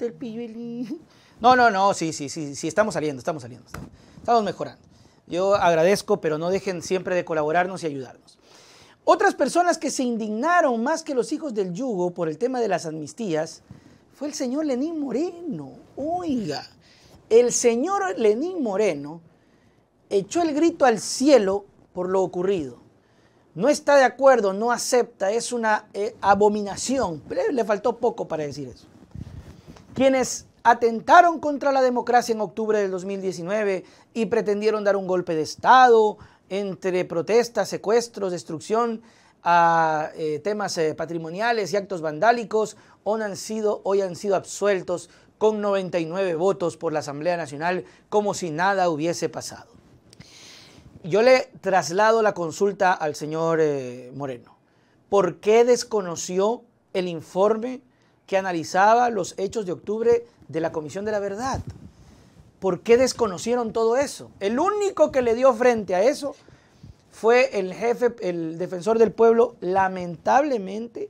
el pilluelín. No, no, no, sí, sí, sí, sí, estamos saliendo, estamos saliendo. Estamos mejorando. Yo agradezco, pero no dejen siempre de colaborarnos y ayudarnos. Otras personas que se indignaron más que los hijos del yugo por el tema de las amnistías fue el señor Lenín Moreno. Oiga, el señor Lenín Moreno echó el grito al cielo por lo ocurrido no está de acuerdo, no acepta, es una eh, abominación. Pero le faltó poco para decir eso. Quienes atentaron contra la democracia en octubre del 2019 y pretendieron dar un golpe de Estado entre protestas, secuestros, destrucción a eh, temas eh, patrimoniales y actos vandálicos, han, sido, hoy han sido absueltos con 99 votos por la Asamblea Nacional como si nada hubiese pasado. Yo le traslado la consulta al señor eh, Moreno. ¿Por qué desconoció el informe que analizaba los hechos de octubre de la Comisión de la Verdad? ¿Por qué desconocieron todo eso? El único que le dio frente a eso fue el jefe, el defensor del pueblo, lamentablemente,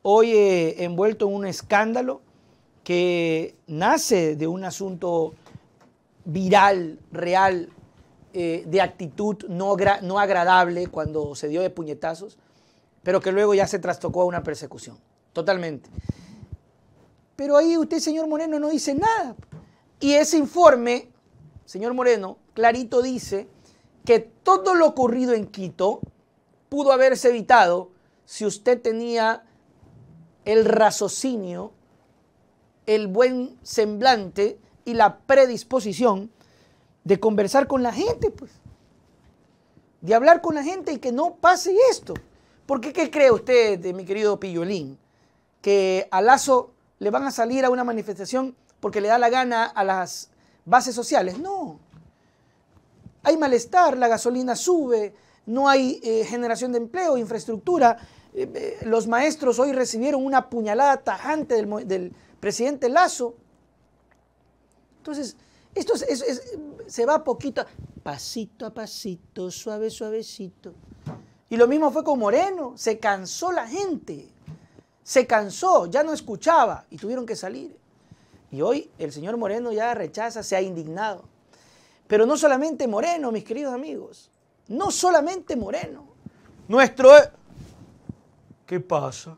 hoy eh, envuelto en un escándalo que nace de un asunto viral, real, eh, de actitud no, no agradable cuando se dio de puñetazos, pero que luego ya se trastocó a una persecución, totalmente. Pero ahí usted, señor Moreno, no dice nada. Y ese informe, señor Moreno, clarito dice que todo lo ocurrido en Quito pudo haberse evitado si usted tenía el raciocinio, el buen semblante y la predisposición de conversar con la gente, pues. De hablar con la gente y que no pase esto. ¿Por ¿qué cree usted, mi querido Pillolín? Que a Lazo le van a salir a una manifestación porque le da la gana a las bases sociales. No. Hay malestar, la gasolina sube, no hay eh, generación de empleo, infraestructura. Eh, eh, los maestros hoy recibieron una puñalada tajante del, del presidente Lazo. Entonces, esto se va poquito, pasito a pasito, suave, suavecito. Y lo mismo fue con Moreno, se cansó la gente, se cansó, ya no escuchaba y tuvieron que salir. Y hoy el señor Moreno ya rechaza, se ha indignado. Pero no solamente Moreno, mis queridos amigos, no solamente Moreno. Nuestro... E-, ¿Qué pasa?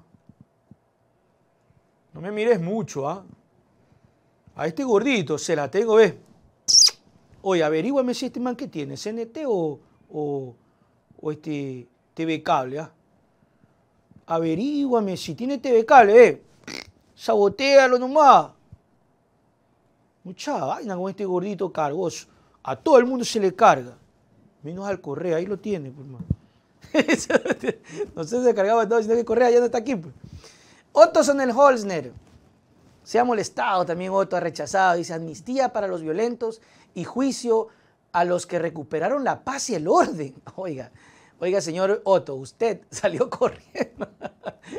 No me mires mucho, ¿ah? A este gordito se la tengo, ¿ves? oye, averígüame si este man que tiene, CNT o, este TV Cable, ¿ah? Averígüame si tiene TV Cable, eh. Sabotealo nomás. Mucha vaina con este gordito cargoso. A todo el mundo se le carga. Menos al Correa, ahí lo tiene, pues, man. no sé si se cargaba todo, sino que Correa ya no está aquí. Pues. son el Holzner. Se ha molestado, también Otto ha rechazado, dice amnistía para los violentos y juicio a los que recuperaron la paz y el orden. Oiga, oiga, señor Otto, usted salió corriendo.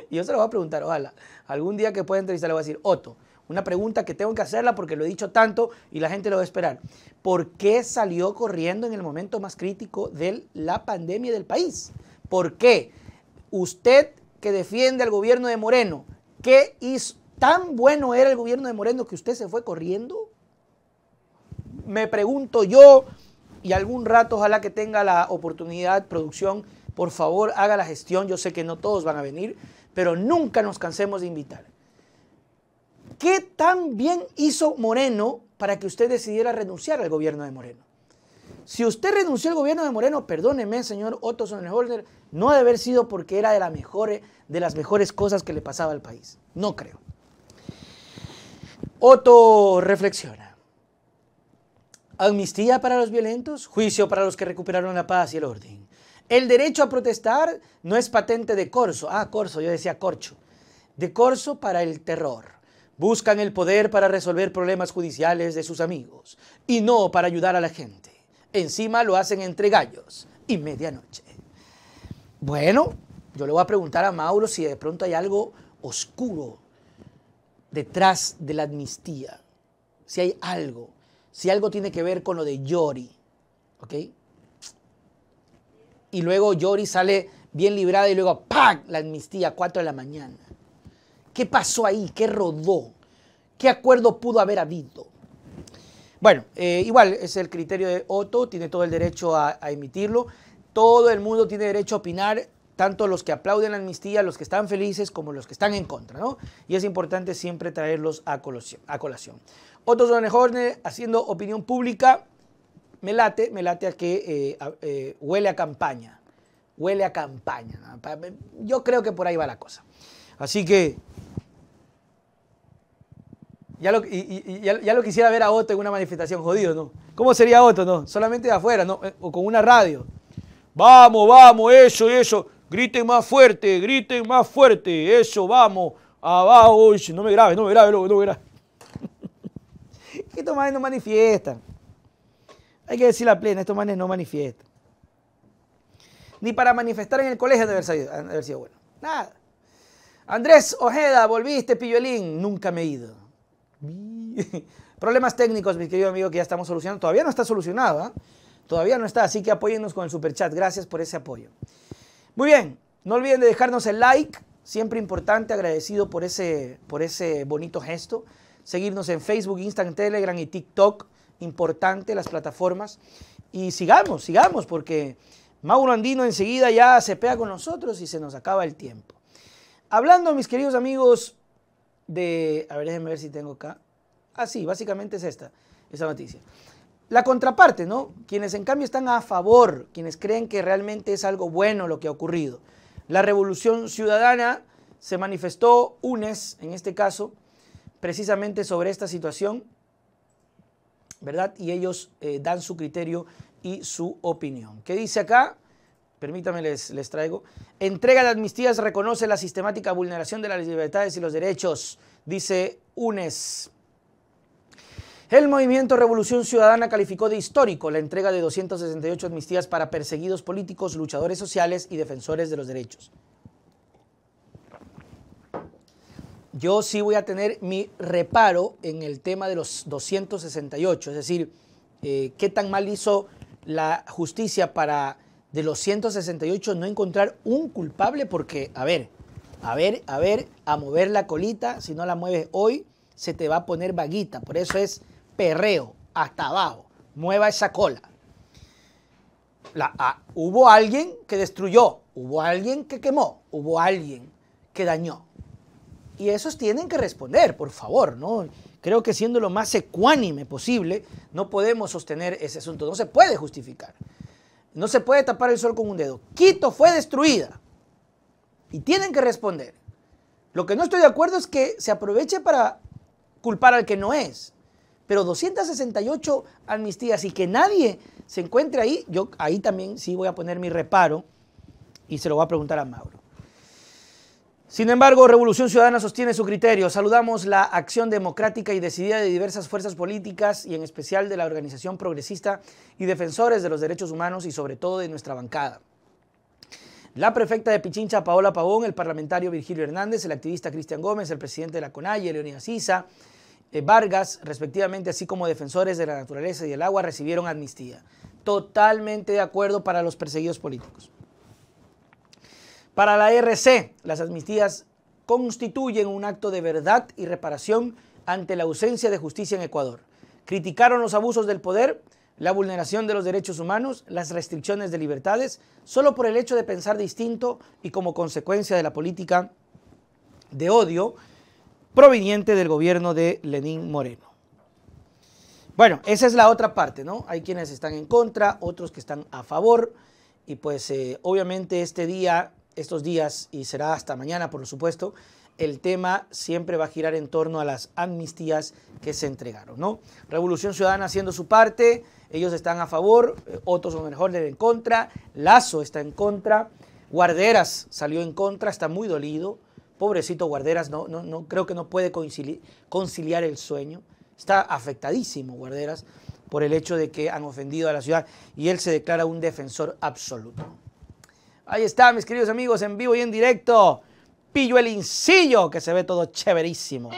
y yo se lo voy a preguntar, ojalá. Algún día que pueda entrevistar le voy a decir, Otto, una pregunta que tengo que hacerla porque lo he dicho tanto y la gente lo va a esperar. ¿Por qué salió corriendo en el momento más crítico de la pandemia del país? ¿Por qué? Usted que defiende al gobierno de Moreno, ¿qué hizo? ¿Tan bueno era el gobierno de Moreno que usted se fue corriendo? Me pregunto yo, y algún rato ojalá que tenga la oportunidad, producción, por favor haga la gestión, yo sé que no todos van a venir, pero nunca nos cansemos de invitar. ¿Qué tan bien hizo Moreno para que usted decidiera renunciar al gobierno de Moreno? Si usted renunció al gobierno de Moreno, perdóneme, señor Otto Holder no ha de haber sido porque era de, de las mejores cosas que le pasaba al país. No creo. Otto reflexiona. Amnistía para los violentos, juicio para los que recuperaron la paz y el orden. El derecho a protestar no es patente de corso. Ah, corso, yo decía corcho. De corso para el terror. Buscan el poder para resolver problemas judiciales de sus amigos y no para ayudar a la gente. Encima lo hacen entre gallos y medianoche. Bueno, yo le voy a preguntar a Mauro si de pronto hay algo oscuro detrás de la amnistía, si hay algo, si algo tiene que ver con lo de Yori, ¿ok? Y luego Yori sale bien librada y luego ¡pam! la amnistía, 4 de la mañana. ¿Qué pasó ahí? ¿Qué rodó? ¿Qué acuerdo pudo haber habido? Bueno, eh, igual es el criterio de Otto, tiene todo el derecho a, emitirlo. Todo el mundo tiene derecho a opinar tanto los que aplauden la amnistía, los que están felices, como los que están en contra, ¿no? Y es importante siempre traerlos a colación. A colación. Otto Horner haciendo opinión pública, me late, me late a que eh, eh, huele a campaña, huele a campaña. Yo creo que por ahí va la cosa. Así que ya lo, ya, lo, quisiera ver a Otto en una manifestación, jodido, ¿no? ¿Cómo sería Otto, no? Solamente de afuera, ¿no? Eh, o con una radio. Vamos, vamos, eso, eso. Griten más fuerte, griten más fuerte. Eso, vamos. Abajo. no me grabes, no me grabes, no me grabes. estos manes no manifiestan. Hay que decir la plena, estos manes no manifiestan. Ni para manifestar en el colegio de haber, haber sido bueno. Nada. Andrés Ojeda, volviste, Pillolín. Nunca me he ido. Problemas técnicos, mis queridos amigos, que ya estamos solucionando. Todavía no está solucionado, ¿ah? Todavía no está, así que apóyennos con el super chat. Gracias por ese apoyo. Muy bien, no olviden de dejarnos el like, siempre importante, agradecido por ese, por ese bonito gesto. Seguirnos en Facebook, Instagram, Telegram y TikTok, importante las plataformas. Y sigamos, sigamos, porque Mauro Andino enseguida ya se pega con nosotros y se nos acaba el tiempo. Hablando, mis queridos amigos, de... A ver, déjenme ver si tengo acá. Ah, sí, básicamente es esta, esa noticia la contraparte, ¿no? Quienes en cambio están a favor, quienes creen que realmente es algo bueno lo que ha ocurrido. La revolución ciudadana se manifestó UNES, en este caso, precisamente sobre esta situación, ¿verdad? Y ellos eh, dan su criterio y su opinión. ¿Qué dice acá? Permítame, les, les traigo. Entrega de amnistías reconoce la sistemática vulneración de las libertades y los derechos, dice UNES. El movimiento Revolución Ciudadana calificó de histórico la entrega de 268 amnistías para perseguidos políticos, luchadores sociales y defensores de los derechos. Yo sí voy a tener mi reparo en el tema de los 268, es decir, eh, qué tan mal hizo la justicia para de los 168 no encontrar un culpable, porque, a ver, a ver, a ver, a mover la colita, si no la mueves hoy, se te va a poner vaguita. Por eso es perreo hasta abajo, mueva esa cola. Ah, hubo alguien que destruyó, hubo alguien que quemó, hubo alguien que dañó. Y esos tienen que responder, por favor, ¿no? Creo que siendo lo más ecuánime posible, no podemos sostener ese asunto, no se puede justificar. No se puede tapar el sol con un dedo. Quito fue destruida. Y tienen que responder. Lo que no estoy de acuerdo es que se aproveche para culpar al que no es pero 268 amnistías y que nadie se encuentre ahí, yo ahí también sí voy a poner mi reparo y se lo voy a preguntar a Mauro. Sin embargo, Revolución Ciudadana sostiene su criterio. Saludamos la acción democrática y decidida de diversas fuerzas políticas y en especial de la organización progresista y defensores de los derechos humanos y sobre todo de nuestra bancada. La prefecta de Pichincha, Paola Pavón, el parlamentario Virgilio Hernández, el activista Cristian Gómez, el presidente de la CONAIE, Leonidas Sisa, eh, Vargas, respectivamente, así como defensores de la naturaleza y el agua, recibieron amnistía. Totalmente de acuerdo para los perseguidos políticos. Para la RC, las amnistías constituyen un acto de verdad y reparación ante la ausencia de justicia en Ecuador. Criticaron los abusos del poder, la vulneración de los derechos humanos, las restricciones de libertades, solo por el hecho de pensar distinto y como consecuencia de la política de odio proveniente del gobierno de Lenín Moreno. Bueno, esa es la otra parte, ¿no? Hay quienes están en contra, otros que están a favor, y pues eh, obviamente este día, estos días, y será hasta mañana, por supuesto, el tema siempre va a girar en torno a las amnistías que se entregaron, ¿no? Revolución Ciudadana haciendo su parte, ellos están a favor, eh, otros son mejor mejor en contra, Lazo está en contra, Guarderas salió en contra, está muy dolido, Pobrecito Guarderas, no, no, creo que no puede conciliar el sueño. Está afectadísimo Guarderas por el hecho de que han ofendido a la ciudad y él se declara un defensor absoluto. Ahí está, mis queridos amigos, en vivo y en directo. Pillo el incillo, que se ve todo chéverísimo.